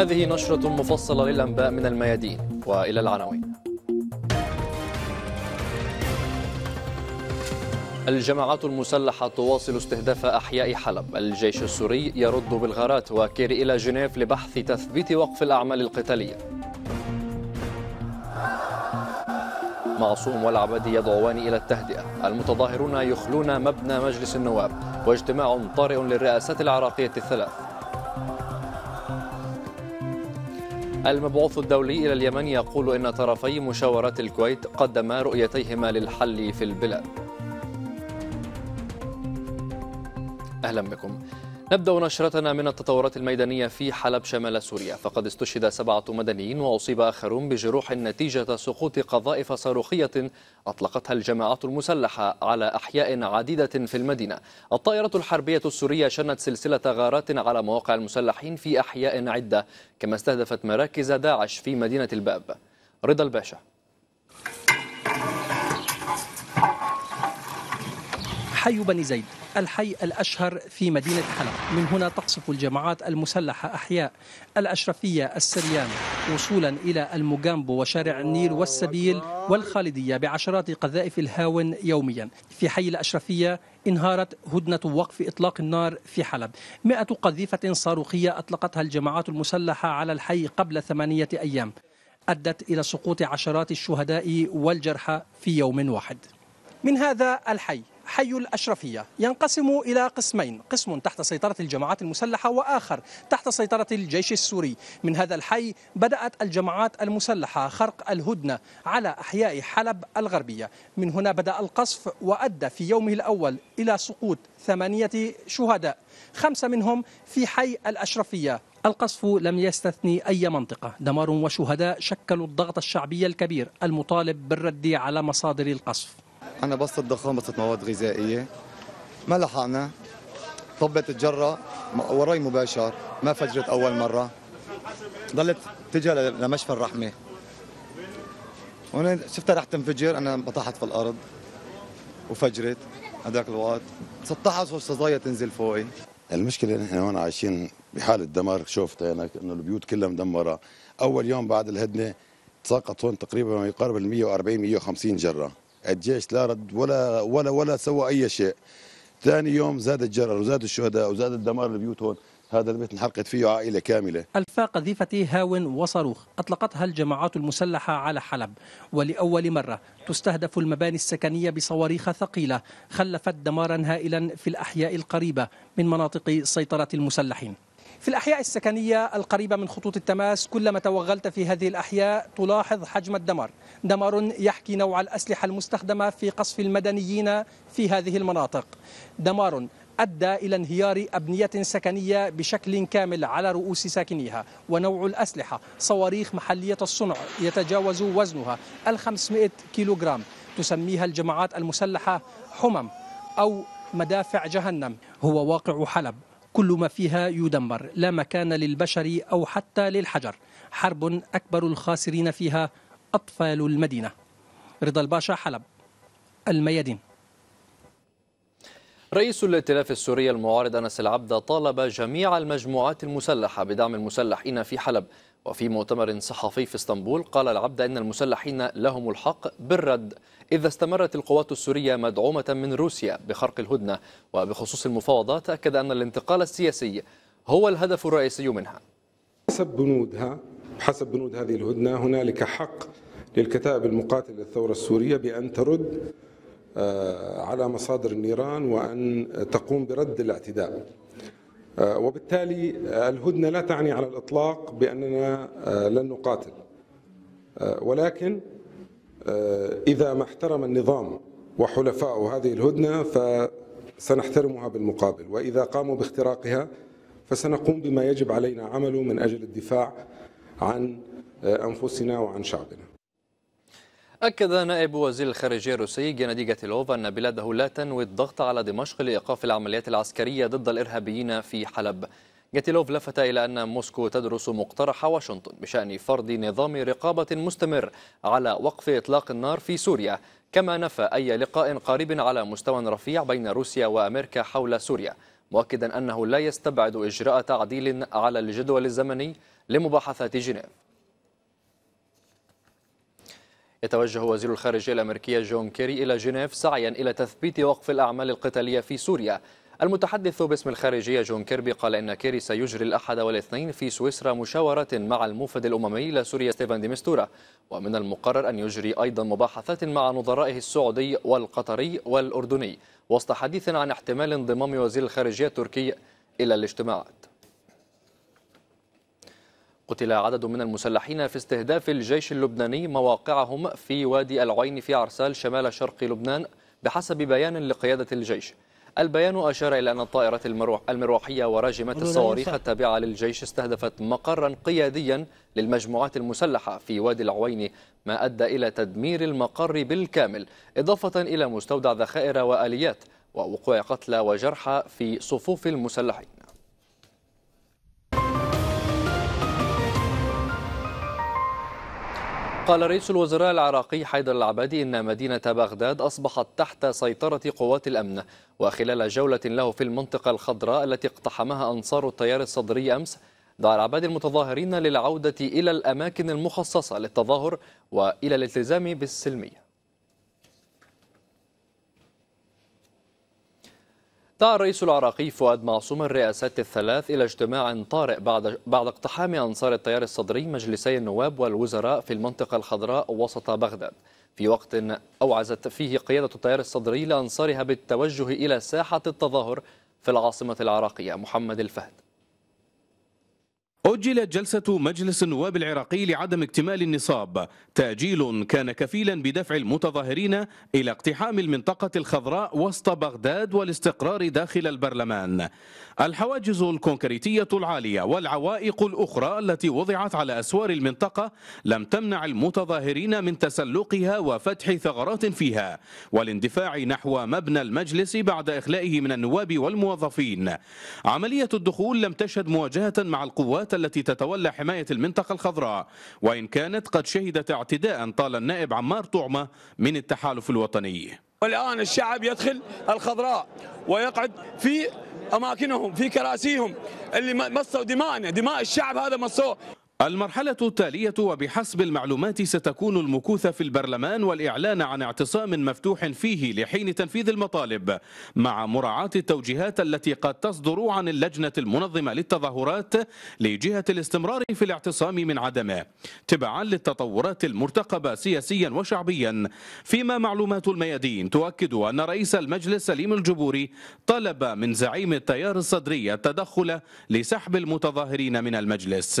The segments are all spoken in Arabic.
هذه نشرة مفصلة للأنباء من الميادين وإلى العناوين الجماعات المسلحة تواصل استهداف أحياء حلب الجيش السوري يرد بالغارات وكير إلى جنيف لبحث تثبيت وقف الأعمال القتالية معصوم والعبادي يدعوان إلى التهدئة المتظاهرون يخلون مبنى مجلس النواب واجتماع طارئ للرئاسات العراقية الثلاث المبعوث الدولي إلى اليمن يقول إن طرفي مشاورات الكويت قدما رؤيتيهما للحل في البلاد أهلا بكم نبدأ نشرتنا من التطورات الميدانية في حلب شمال سوريا فقد استشهد سبعة مدنيين وأصيب آخرون بجروح نتيجة سقوط قذائف صاروخية أطلقتها الجماعات المسلحة على أحياء عديدة في المدينة الطائرة الحربية السورية شنت سلسلة غارات على مواقع المسلحين في أحياء عدة كما استهدفت مراكز داعش في مدينة الباب رضا الباشا حي بني زيد الحي الأشهر في مدينة حلب من هنا تقصف الجماعات المسلحة أحياء الأشرفية السريان وصولا إلى المجامبو وشارع النيل والسبيل والخالدية بعشرات قذائف الهاون يوميا في حي الأشرفية انهارت هدنة وقف إطلاق النار في حلب مئة قذيفة صاروخية أطلقتها الجماعات المسلحة على الحي قبل ثمانية أيام أدت إلى سقوط عشرات الشهداء والجرحى في يوم واحد من هذا الحي حي الأشرفية ينقسم إلى قسمين قسم تحت سيطرة الجماعات المسلحة وآخر تحت سيطرة الجيش السوري من هذا الحي بدأت الجماعات المسلحة خرق الهدنة على أحياء حلب الغربية من هنا بدأ القصف وأدى في يومه الأول إلى سقوط ثمانية شهداء خمسة منهم في حي الأشرفية القصف لم يستثني أي منطقة دمار وشهداء شكلوا الضغط الشعبي الكبير المطالب بالرد على مصادر القصف أنا بسط بسط مواد غذائية ما لحقنا طبت الجرة وراي مباشر ما فجرت أول مرة ضلت تجي لمشفى الرحمة هون شفتها رح تنفجر أنا بطحت في الأرض وفجرت هذاك الوقت 16 صدايا تنزل فوقي المشكله نحن هون عايشين بحاله دمار شفت انا يعني انه البيوت كلها مدمره اول يوم بعد الهدنه تساقط هون تقريبا ما يقارب ال 140 150 جره الجيش لا رد ولا ولا ولا سوى اي شيء ثاني يوم زاد الجرر وزاد الشهداء وزاد الدمار البيوت هون هذا البيت انحرقت فيه عائلة كاملة ألفا قذيفة هاون وصاروخ أطلقتها الجماعات المسلحة على حلب ولأول مرة تستهدف المباني السكنية بصواريخ ثقيلة خلفت دمارا هائلا في الأحياء القريبة من مناطق سيطرة المسلحين في الأحياء السكنية القريبة من خطوط التماس كلما توغلت في هذه الأحياء تلاحظ حجم الدمار دمار يحكي نوع الأسلحة المستخدمة في قصف المدنيين في هذه المناطق دمار أدى إلى انهيار أبنية سكنية بشكل كامل على رؤوس ساكنيها ونوع الأسلحة صواريخ محلية الصنع يتجاوز وزنها 500 كيلوغرام تسميها الجماعات المسلحة حمم أو مدافع جهنم هو واقع حلب كل ما فيها يدمر لا مكان للبشر أو حتى للحجر حرب أكبر الخاسرين فيها أطفال المدينة رضا الباشا حلب الميادين رئيس الائتلاف السوري المعارض أنس العبدة طالب جميع المجموعات المسلحة بدعم المسلحين في حلب وفي مؤتمر صحفي في اسطنبول قال العبد أن المسلحين لهم الحق بالرد إذا استمرت القوات السورية مدعومة من روسيا بخرق الهدنة وبخصوص المفاوضات أكد أن الانتقال السياسي هو الهدف الرئيسي منها حسب بنودها حسب بنود هذه الهدنة هنالك حق للكتائب المقاتلة للثورة السورية بأن ترد آه، على مصادر النيران وأن تقوم برد الاعتداء آه، وبالتالي الهدنه لا تعني على الاطلاق باننا آه، لن نقاتل آه، ولكن اذا ما احترم النظام وحلفائه هذه الهدنه فسنحترمها بالمقابل واذا قاموا باختراقها فسنقوم بما يجب علينا عمله من اجل الدفاع عن انفسنا وعن شعبنا أكد نائب وزير الخارجية الروسي جنادي جاتيلوف أن بلاده لا تنوي الضغط على دمشق لإيقاف العمليات العسكرية ضد الإرهابيين في حلب جاتيلوف لفت إلى أن موسكو تدرس مقترح واشنطن بشأن فرض نظام رقابة مستمر على وقف إطلاق النار في سوريا كما نفى أي لقاء قريب على مستوى رفيع بين روسيا وأمريكا حول سوريا مؤكدا أنه لا يستبعد إجراء تعديل على الجدول الزمني لمباحثات جنيف يتوجه وزير الخارجية الأمريكية جون كيري إلى جنيف سعيا إلى تثبيت وقف الأعمال القتالية في سوريا المتحدث باسم الخارجية جون كيربي قال إن كيري سيجري الأحد والاثنين في سويسرا مشاورة مع الموفد الأممي لسوريا ستيفان ديمستورا ومن المقرر أن يجري أيضا مباحثات مع نظرائه السعودي والقطري والأردني وسط حديث عن احتمال انضمام وزير الخارجية التركي إلى الاجتماعات قتل عدد من المسلحين في استهداف الجيش اللبناني مواقعهم في وادي العين في عرسال شمال شرق لبنان بحسب بيان لقيادة الجيش البيان أشار إلى أن الطائرات المروحية وراجمات الصواريخ التابعة للجيش استهدفت مقرا قياديا للمجموعات المسلحة في وادي العوين ما أدى إلى تدمير المقر بالكامل إضافة إلى مستودع ذخائر وآليات ووقوع قتلى وجرحى في صفوف المسلحين قال رئيس الوزراء العراقي حيدر العبادي إن مدينة بغداد أصبحت تحت سيطرة قوات الأمن وخلال جولة له في المنطقة الخضراء التي اقتحمها أنصار التيار الصدري أمس دعا العبادي المتظاهرين للعودة إلى الأماكن المخصصة للتظاهر وإلى الالتزام بالسلمية دعا الرئيس العراقي فؤاد معصوم الرئاسات الثلاث إلى اجتماع طارئ بعد بعد اقتحام أنصار التيار الصدري مجلسي النواب والوزراء في المنطقة الخضراء وسط بغداد في وقت أوعزت فيه قيادة التيار الصدري لأنصارها بالتوجه إلى ساحة التظاهر في العاصمة العراقية محمد الفهد أجلت جلسة مجلس النواب العراقي لعدم اكتمال النصاب تأجيل كان كفيلا بدفع المتظاهرين إلى اقتحام المنطقة الخضراء وسط بغداد والاستقرار داخل البرلمان الحواجز الكونكريتية العالية والعوائق الأخرى التي وضعت على أسوار المنطقة لم تمنع المتظاهرين من تسلقها وفتح ثغرات فيها والاندفاع نحو مبنى المجلس بعد إخلائه من النواب والموظفين عملية الدخول لم تشهد مواجهة مع القوات التي تتولى حماية المنطقة الخضراء وإن كانت قد شهدت اعتداء طال النائب عمار طعمة من التحالف الوطني والآن الشعب يدخل الخضراء ويقعد في أماكنهم في كراسيهم اللي مصوا دماءنا دماء الشعب هذا مصوه المرحلة التالية وبحسب المعلومات ستكون المكوث في البرلمان والإعلان عن اعتصام مفتوح فيه لحين تنفيذ المطالب مع مراعاة التوجيهات التي قد تصدر عن اللجنة المنظمة للتظاهرات لجهة الاستمرار في الاعتصام من عدمه تبعا للتطورات المرتقبة سياسيا وشعبيا فيما معلومات الميادين تؤكد أن رئيس المجلس سليم الجبوري طلب من زعيم التيار الصدري التدخل لسحب المتظاهرين من المجلس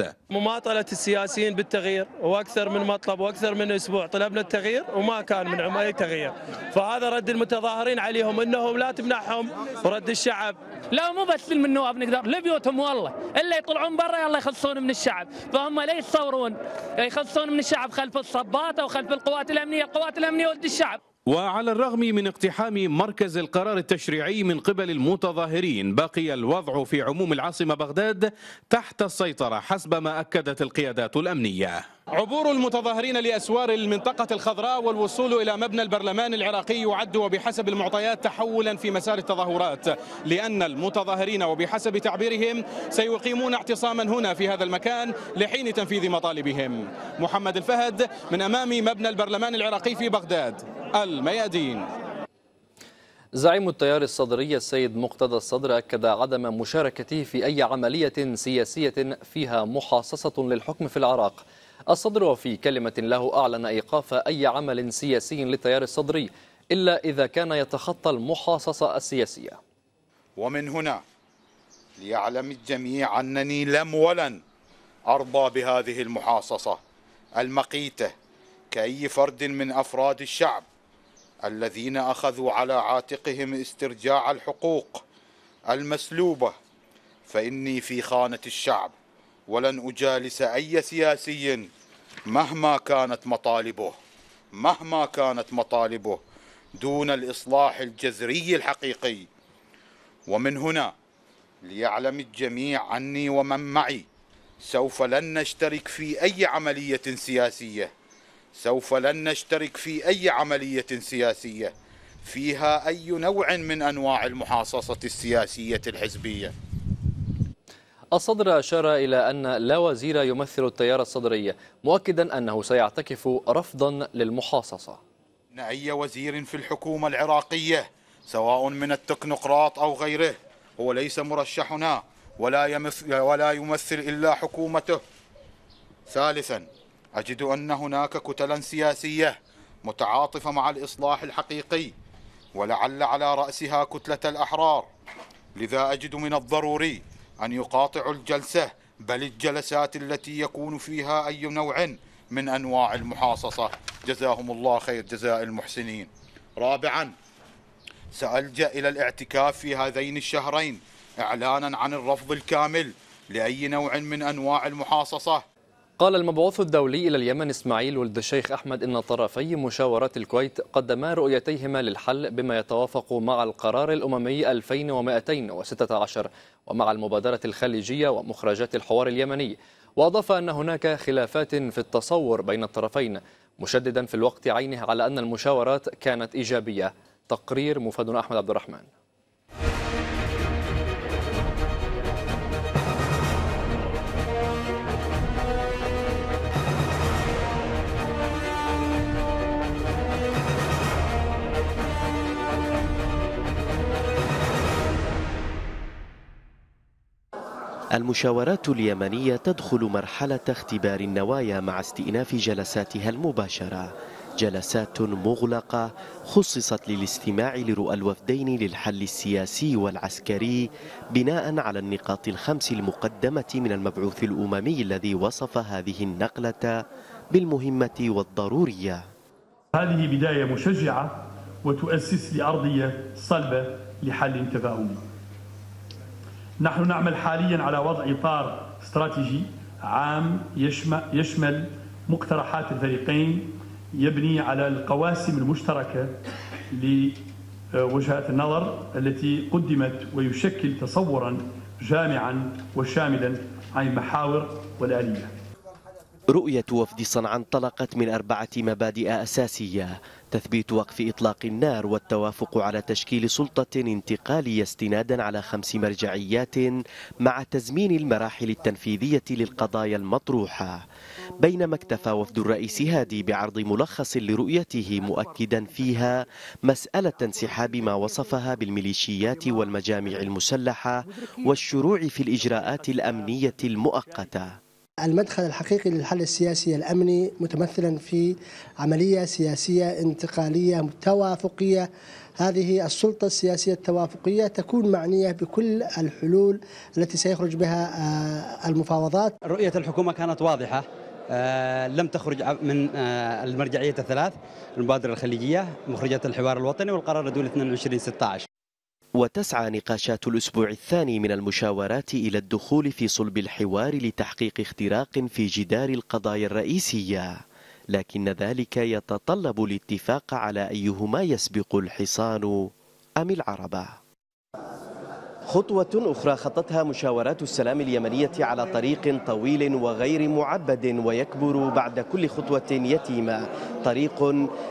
معاطله السياسيين بالتغيير واكثر من مطلب واكثر من اسبوع طلبنا التغيير وما كان منهم اي تغيير فهذا رد المتظاهرين عليهم انهم لا تمنعهم ورد الشعب لا مو بس من النواب نقدر لبيوتهم والله الا يطلعون برا يلا يخلصون من الشعب فهم لا يتصورون يخلصون من الشعب خلف الصباط او خلف القوات الامنيه القوات الامنيه ولد الشعب وعلى الرغم من اقتحام مركز القرار التشريعي من قبل المتظاهرين بقي الوضع في عموم العاصمة بغداد تحت السيطرة حسب ما أكدت القيادات الأمنية عبور المتظاهرين لأسوار المنطقة الخضراء والوصول إلى مبنى البرلمان العراقي يعد وبحسب المعطيات تحولا في مسار التظاهرات لأن المتظاهرين وبحسب تعبيرهم سيقيمون اعتصاما هنا في هذا المكان لحين تنفيذ مطالبهم محمد الفهد من أمام مبنى البرلمان العراقي في بغداد الميادين زعيم التيار الصدري السيد مقتدى الصدر أكد عدم مشاركته في أي عملية سياسية فيها محاصصة للحكم في العراق الصدر وفي كلمة له أعلن إيقاف أي عمل سياسي للتيار الصدري إلا إذا كان يتخطى المحاصصة السياسية ومن هنا ليعلم الجميع أنني لم ولن أرضى بهذه المحاصصة المقيتة كأي فرد من أفراد الشعب الذين أخذوا على عاتقهم استرجاع الحقوق المسلوبة فإني في خانة الشعب ولن أجالس أي سياسي مهما كانت مطالبه مهما كانت مطالبه دون الإصلاح الجذري الحقيقي ومن هنا ليعلم الجميع عني ومن معي سوف لن نشترك في أي عملية سياسية سوف لن نشترك في أي عملية سياسية فيها أي نوع من أنواع المحاصصة السياسية الحزبية الصدر أشار إلى أن لا وزير يمثل التيار الصدري مؤكدا أنه سيعتكف رفضا للمحاصصة إن أي وزير في الحكومة العراقية سواء من التكنوقراط أو غيره هو ليس مرشحنا ولا, ولا يمثل إلا حكومته ثالثا أجد أن هناك كتلا سياسية متعاطفة مع الإصلاح الحقيقي ولعل على رأسها كتلة الأحرار لذا أجد من الضروري أن يقاطعوا الجلسة بل الجلسات التي يكون فيها أي نوع من أنواع المحاصصة جزاهم الله خير جزاء المحسنين رابعا سألجأ إلى الاعتكاف في هذين الشهرين إعلانا عن الرفض الكامل لأي نوع من أنواع المحاصصة قال المبعوث الدولي إلى اليمن إسماعيل ولد الشيخ أحمد إن طرفي مشاورات الكويت قدما رؤيتيهما للحل بما يتوافق مع القرار الأممي 2216 ومع المبادرة الخليجية ومخرجات الحوار اليمني وأضاف أن هناك خلافات في التصور بين الطرفين مشددا في الوقت عينه على أن المشاورات كانت إيجابية تقرير مفاد أحمد عبد الرحمن المشاورات اليمنية تدخل مرحلة اختبار النوايا مع استئناف جلساتها المباشرة جلسات مغلقة خصصت للاستماع لرؤى الوفدين للحل السياسي والعسكري بناء على النقاط الخمس المقدمة من المبعوث الأممي الذي وصف هذه النقلة بالمهمة والضرورية هذه بداية مشجعة وتؤسس لأرضية صلبة لحل تفاهمي نحن نعمل حاليا على وضع إطار استراتيجي عام يشمل مقترحات الفريقين يبني على القواسم المشتركة لوجهات النظر التي قدمت ويشكل تصورا جامعا وشاملا عن المحاور والاليات رؤية وفد صنعاء انطلقت من أربعة مبادئ أساسية تثبيت وقف إطلاق النار والتوافق على تشكيل سلطة انتقالية استنادا على خمس مرجعيات مع تزمين المراحل التنفيذية للقضايا المطروحة بينما اكتفى وفد الرئيس هادي بعرض ملخص لرؤيته مؤكدا فيها مسألة انسحاب ما وصفها بالميليشيات والمجامع المسلحة والشروع في الإجراءات الأمنية المؤقتة المدخل الحقيقي للحل السياسي الامني متمثلا في عمليه سياسيه انتقاليه توافقيه هذه السلطه السياسيه التوافقيه تكون معنيه بكل الحلول التي سيخرج بها آه، المفاوضات. رؤيه الحكومه كانت واضحه آه، لم تخرج من آه، المرجعيه الثلاث المبادره الخليجيه مخرجات الحوار الوطني والقرار الدولي 22 16 وتسعى نقاشات الأسبوع الثاني من المشاورات إلى الدخول في صلب الحوار لتحقيق اختراق في جدار القضايا الرئيسية لكن ذلك يتطلب الاتفاق على أيهما يسبق الحصان أم العربة خطوة أخرى خطتها مشاورات السلام اليمنية على طريق طويل وغير معبد ويكبر بعد كل خطوة يتيمة طريق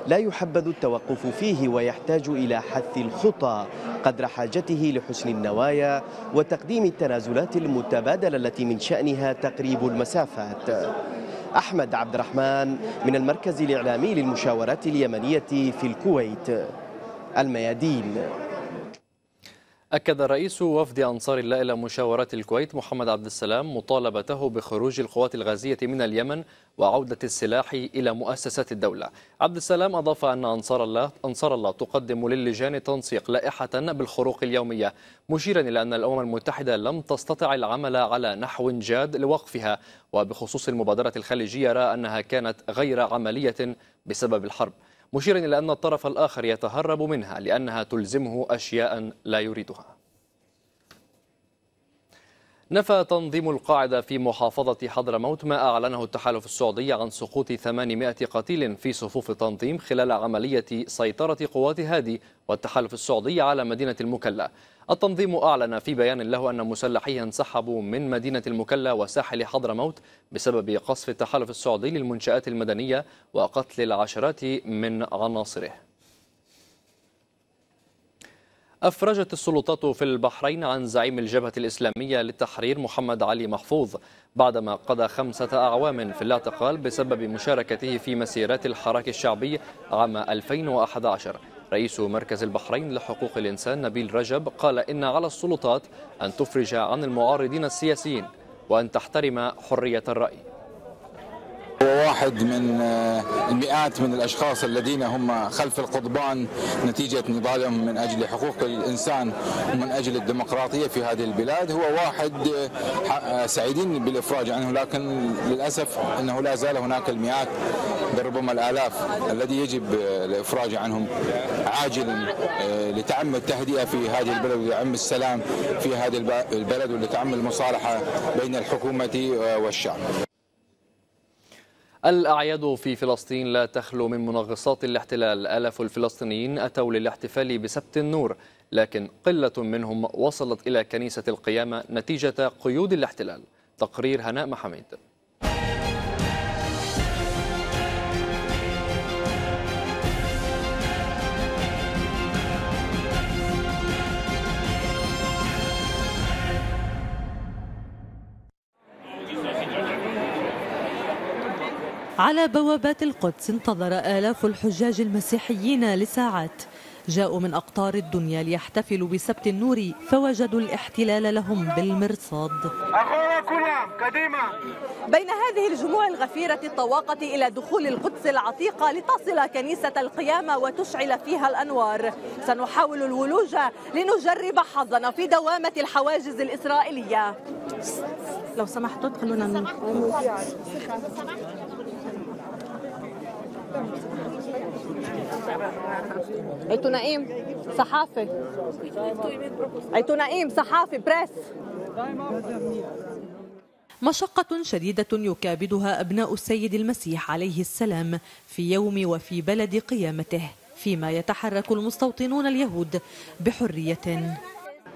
لا يحبذ التوقف فيه ويحتاج إلى حث الخطى قدر حاجته لحسن النوايا وتقديم التنازلات المتبادلة التي من شأنها تقريب المسافات أحمد عبد الرحمن من المركز الإعلامي للمشاورات اليمنية في الكويت الميادين أكد رئيس وفد أنصار الله إلى مشاورات الكويت محمد عبد السلام مطالبته بخروج القوات الغازية من اليمن وعودة السلاح إلى مؤسسات الدولة. عبد السلام أضاف أن أنصار الله أنصار الله تقدم للجان تنسيق لائحة بالخروق اليومية، مشيرا إلى أن الأمم المتحدة لم تستطع العمل على نحو جاد لوقفها، وبخصوص المبادرة الخليجية رأى أنها كانت غير عملية بسبب الحرب. مشيرا إلى أن الطرف الآخر يتهرب منها لأنها تلزمه أشياء لا يريدها نفى تنظيم القاعدة في محافظة حضرموت ما أعلنه التحالف السعودي عن سقوط 800 قتيل في صفوف التنظيم خلال عملية سيطرة قوات هادي والتحالف السعودي على مدينة المكلا التنظيم أعلن في بيان له أن مسلحيه انسحبوا من مدينة المكلا وساحل حضرموت بسبب قصف التحالف السعودي للمنشآت المدنية وقتل العشرات من عناصره أفرجت السلطات في البحرين عن زعيم الجبهة الإسلامية للتحرير محمد علي محفوظ بعدما قضى خمسة أعوام في الاعتقال بسبب مشاركته في مسيرات الحراك الشعبي عام 2011 رئيس مركز البحرين لحقوق الإنسان نبيل رجب قال إن على السلطات أن تفرج عن المعارضين السياسيين وأن تحترم حرية الرأي واحد من آه، المئات من الأشخاص الذين هم خلف القضبان نتيجة نضالهم من أجل حقوق الإنسان ومن أجل الديمقراطية في هذه البلاد هو واحد آه، آه، سعيدين بالإفراج عنه لكن للأسف أنه لا زال هناك المئات بل ربما الآلاف الذي يجب الإفراج عنهم عاجلا لتعم التهدئة في هذه البلد ولتعم السلام في هذه البلد ولتعم المصالحة بين الحكومة والشعب الأعياد في فلسطين لا تخلو من منغصات الاحتلال ألاف الفلسطينيين أتوا للاحتفال بسبت النور لكن قلة منهم وصلت إلى كنيسة القيامة نتيجة قيود الاحتلال تقرير هناء محمد على بوابات القدس انتظر آلاف الحجاج المسيحيين لساعات جاءوا من أقطار الدنيا ليحتفلوا بسبت النور فوجدوا الاحتلال لهم بالمرصاد بين هذه الجموع الغفيرة الطواقة إلى دخول القدس العتيقة لتصل كنيسة القيامة وتشعل فيها الأنوار سنحاول الولوج لنجرب حظنا في دوامة الحواجز الإسرائيلية لو سمحتوا خلونا صحافه صحافي نعيم صحافي بريس مشقة شديدة يكابدها أبناء السيد المسيح عليه السلام في يوم وفي بلد قيامته فيما يتحرك المستوطنون اليهود بحرية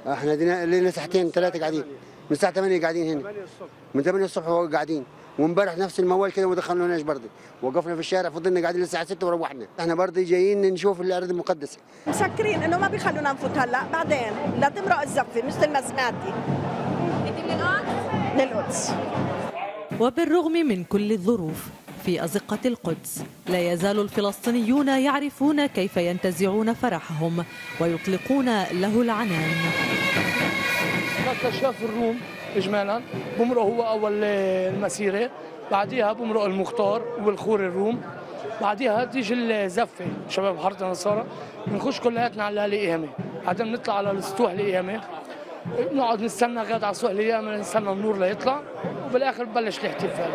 احنا لنا ساعتين ثلاثة قاعدين من الساعة 8 قاعدين هنا من 8 الصبح قاعدين وامبارح نفس الموال كده ما دخلناش برضه وقفنا في الشارع فضلنا قاعدين للساعه 6 وروحنا احنا برضه جايين نشوف الارض المقدسه مسكرين انه ما بيخلونا نفوت هلا بعدين لا تمرق الزفه مثل ما سمعتي انت من القدس؟ من القدس وبالرغم من كل الظروف في أزقة القدس لا يزال الفلسطينيون يعرفون كيف ينتزعون فرحهم ويطلقون له العنان كشاف الروم اجمالا بمرق هو اول المسيره بعديها بمرق المختار والخور الروم بعديها تيجي الزفه شباب حاره النصارى بنخش كلياتنا على الاقامه بعدين بنطلع على السطوح الاقامه بنقعد نستنى غاد على السطوح الاقامه نستنى النور ليطلع وبالاخر ببلش الاحتفال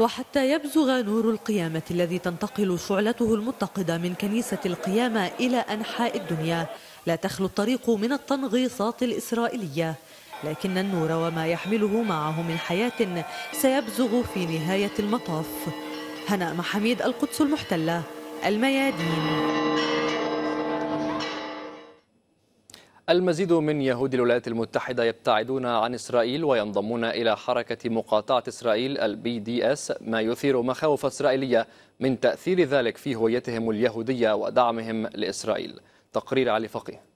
وحتى يبزغ نور القيامة الذي تنتقل شعلته المتقدة من كنيسة القيامة إلى أنحاء الدنيا لا تخلو الطريق من التنغيصات الإسرائيلية لكن النور وما يحمله معه من حياة سيبزغ في نهاية المطاف هناء محميد القدس المحتلة الميادين المزيد من يهود الولايات المتحدة يبتعدون عن إسرائيل وينضمون إلى حركة مقاطعة إسرائيل البي دي اس ما يثير مخاوف إسرائيلية من تأثير ذلك في هويتهم اليهودية ودعمهم لإسرائيل تقرير علي فقيه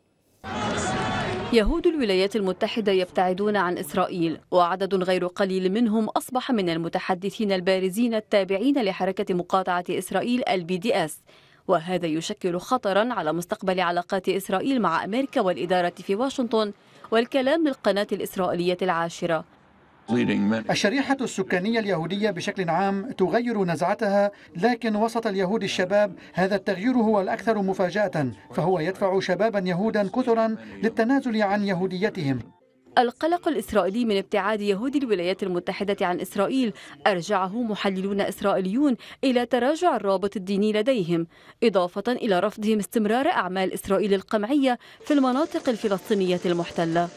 يهود الولايات المتحدة يبتعدون عن إسرائيل وعدد غير قليل منهم أصبح من المتحدثين البارزين التابعين لحركة مقاطعة إسرائيل البي دي أس وهذا يشكل خطرا على مستقبل علاقات إسرائيل مع أمريكا والإدارة في واشنطن والكلام للقناة الإسرائيلية العاشرة الشريحة السكانية اليهودية بشكل عام تغير نزعتها لكن وسط اليهود الشباب هذا التغيير هو الأكثر مفاجأة فهو يدفع شبابا يهودا كثرا للتنازل عن يهوديتهم القلق الإسرائيلي من ابتعاد يهود الولايات المتحدة عن إسرائيل أرجعه محللون إسرائيليون إلى تراجع الرابط الديني لديهم إضافة إلى رفضهم استمرار أعمال إسرائيل القمعية في المناطق الفلسطينية المحتلة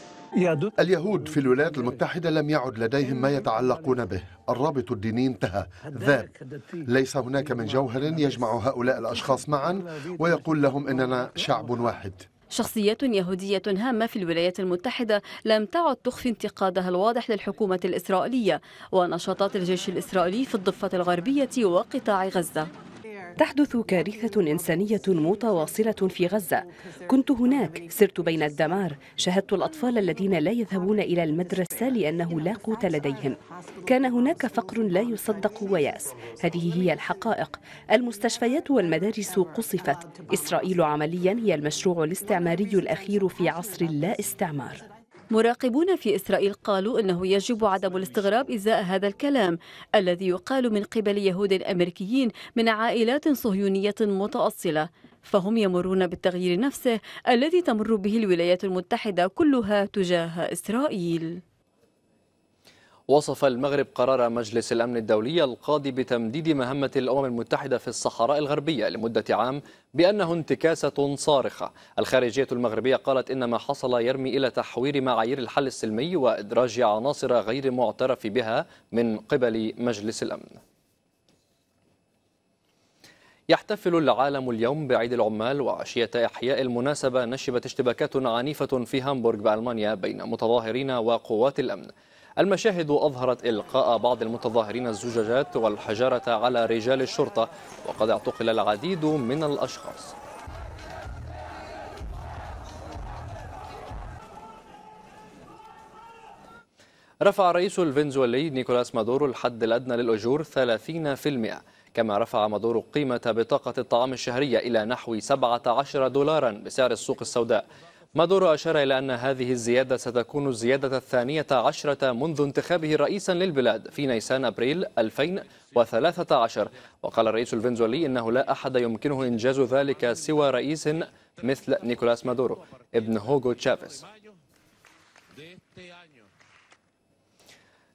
اليهود في الولايات المتحدة لم يعد لديهم ما يتعلقون به الرابط الديني انتهى ذاب ليس هناك من جوهر يجمع هؤلاء الأشخاص معا ويقول لهم إننا شعب واحد شخصيات يهودية هامة في الولايات المتحدة لم تعد تخفي انتقادها الواضح للحكومة الإسرائيلية ونشاطات الجيش الإسرائيلي في الضفة الغربية وقطاع غزة تحدث كارثة إنسانية متواصلة في غزة كنت هناك سرت بين الدمار شاهدت الأطفال الذين لا يذهبون إلى المدرسة لأنه لا قوت لديهم كان هناك فقر لا يصدق وياس هذه هي الحقائق المستشفيات والمدارس قصفت إسرائيل عمليا هي المشروع الاستعماري الأخير في عصر لا استعمار مراقبون في إسرائيل قالوا أنه يجب عدم الاستغراب إزاء هذا الكلام الذي يقال من قبل يهود أمريكيين من عائلات صهيونية متأصلة فهم يمرون بالتغيير نفسه الذي تمر به الولايات المتحدة كلها تجاه إسرائيل وصف المغرب قرار مجلس الأمن الدولي القاضي بتمديد مهمة الأمم المتحدة في الصحراء الغربية لمدة عام بأنه انتكاسة صارخة الخارجية المغربية قالت إن ما حصل يرمي إلى تحوير معايير الحل السلمي وإدراج عناصر غير معترف بها من قبل مجلس الأمن يحتفل العالم اليوم بعيد العمال وعشية إحياء المناسبة نشبت اشتباكات عنيفة في هامبورغ بألمانيا بين متظاهرين وقوات الأمن المشاهد أظهرت إلقاء بعض المتظاهرين الزجاجات والحجارة على رجال الشرطة وقد اعتقل العديد من الأشخاص رفع الرئيس الفنزويلي نيكولاس مادورو الحد الأدنى للأجور 30% كما رفع مادورو قيمة بطاقة الطعام الشهرية إلى نحو 17 دولارا بسعر السوق السوداء مادورو أشار إلى أن هذه الزيادة ستكون الزيادة الثانية عشرة منذ انتخابه رئيسا للبلاد في نيسان أبريل 2013 وقال الرئيس الفنزويلي إنه لا أحد يمكنه إنجاز ذلك سوى رئيس مثل نيكولاس مادورو ابن هوغو تشافيز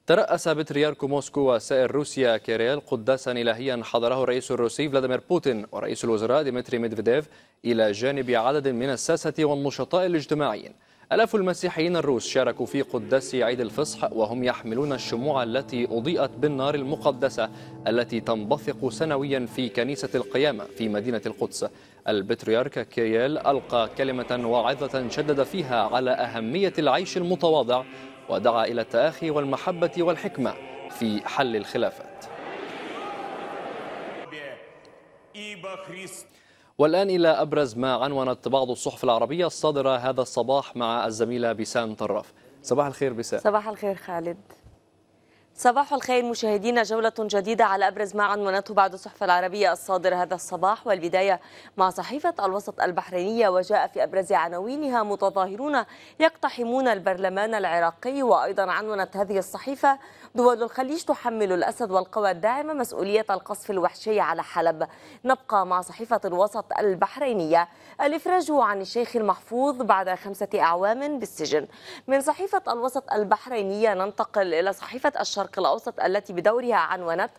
ترأس بطريرك موسكو وسائر روسيا كيريل قداسا إلهيا حضره الرئيس الروسي فلاديمير بوتين ورئيس الوزراء ديمتري ميدفيديف إلى جانب عدد من الساسة والنشطاء الاجتماعيين ألاف المسيحيين الروس شاركوا في قداس عيد الفصح وهم يحملون الشموع التي أضيئت بالنار المقدسة التي تنبثق سنويا في كنيسة القيامة في مدينة القدس البطريرك كيريل ألقى كلمة واعظة شدد فيها على أهمية العيش المتواضع ودعا إلى التآخي والمحبة والحكمة في حل الخلافات والآن إلى أبرز ما عنونت بعض الصحف العربية الصادرة هذا الصباح مع الزميلة بسام طراف صباح الخير بسام صباح الخير خالد صباح الخير مشاهدينا جولة جديدة على أبرز ما عنونته بعد الصحف العربية الصادر هذا الصباح والبداية مع صحيفة الوسط البحرينية وجاء في أبرز عناوينها متظاهرون يقتحمون البرلمان العراقي وأيضا عنونت هذه الصحيفة دول الخليج تحمل الأسد والقوى الداعمة مسؤولية القصف الوحشي على حلب نبقى مع صحيفة الوسط البحرينية الإفراج عن الشيخ المحفوظ بعد خمسة أعوام بالسجن من صحيفة الوسط البحرينية ننتقل إلى صحيفة الشرق الشرق الأوسط التي بدورها عنونت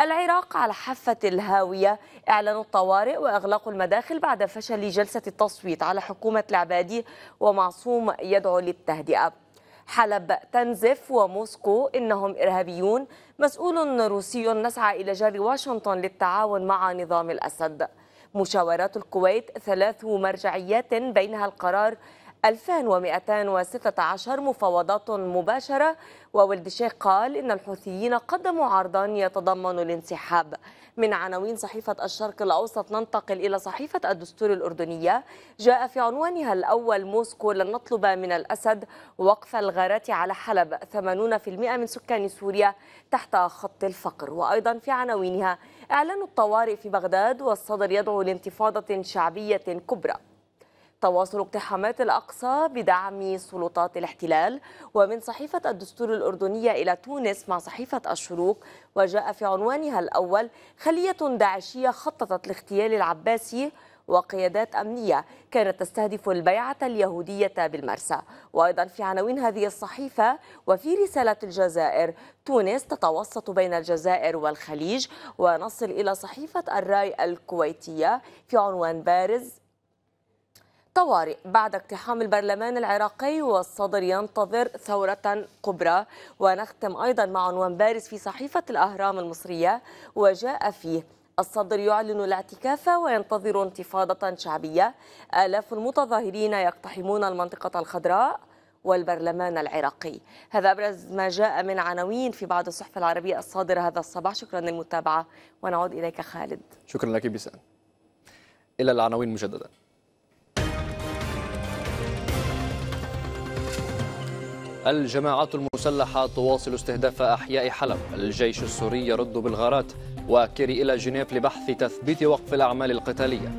العراق على حافة الهاوية إعلان الطوارئ وإغلاق المداخل بعد فشل جلسة التصويت على حكومة العبادي ومعصوم يدعو للتهدئة حلب تنزف وموسكو إنهم إرهابيون مسؤول روسي نسعى إلى جر واشنطن للتعاون مع نظام الأسد مشاورات الكويت ثلاث مرجعيات بينها القرار 2216 مفاوضات مباشرة وولد الشيخ قال إن الحوثيين قدموا عرضا يتضمن الانسحاب من عناوين صحيفة الشرق الأوسط ننتقل إلى صحيفة الدستور الأردنية جاء في عنوانها الأول موسكو لن نطلب من الأسد وقف الغارات على حلب 80% من سكان سوريا تحت خط الفقر وأيضا في عناوينها إعلان الطوارئ في بغداد والصدر يدعو لانتفاضة شعبية كبرى تواصل اقتحامات الأقصى بدعم سلطات الاحتلال ومن صحيفة الدستور الأردنية إلى تونس مع صحيفة الشروق وجاء في عنوانها الأول خلية داعشية خططت لاغتيال العباسي وقيادات أمنية كانت تستهدف البيعة اليهودية بالمرسى وأيضا في عناوين هذه الصحيفة وفي رسالة الجزائر تونس تتوسط بين الجزائر والخليج ونصل إلى صحيفة الراي الكويتية في عنوان بارز طوارئ بعد اقتحام البرلمان العراقي والصدر ينتظر ثورة كبرى ونختم أيضا مع عنوان بارز في صحيفة الأهرام المصرية وجاء فيه الصدر يعلن الاعتكاف وينتظر انتفاضة شعبية آلاف المتظاهرين يقتحمون المنطقة الخضراء والبرلمان العراقي هذا أبرز ما جاء من عناوين في بعض الصحف العربية الصادرة هذا الصباح شكرا للمتابعة ونعود إليك خالد شكرا لك بيسان إلى العناوين مجددا الجماعات المسلحة تواصل استهداف أحياء حلب الجيش السوري يرد بالغارات وكيري إلى جنيف لبحث تثبيت وقف الأعمال القتالية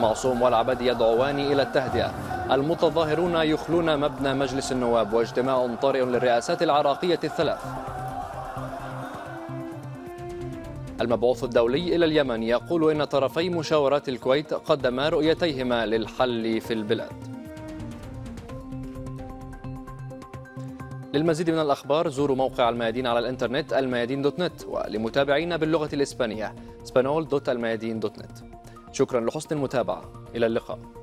معصوم والعبد يدعوان إلى التهدئة المتظاهرون يخلون مبنى مجلس النواب واجتماع طارئ للرئاسات العراقية الثلاث المبعوث الدولي إلى اليمن يقول إن طرفي مشاورات الكويت قدما رؤيتيهما للحل في البلاد للمزيد من الأخبار زوروا موقع الميادين على الإنترنت الميادين دوت نت ولمتابعينا باللغة الإسبانية سبانول دوت الميادين دوت نت شكرا لحسن المتابعة إلى اللقاء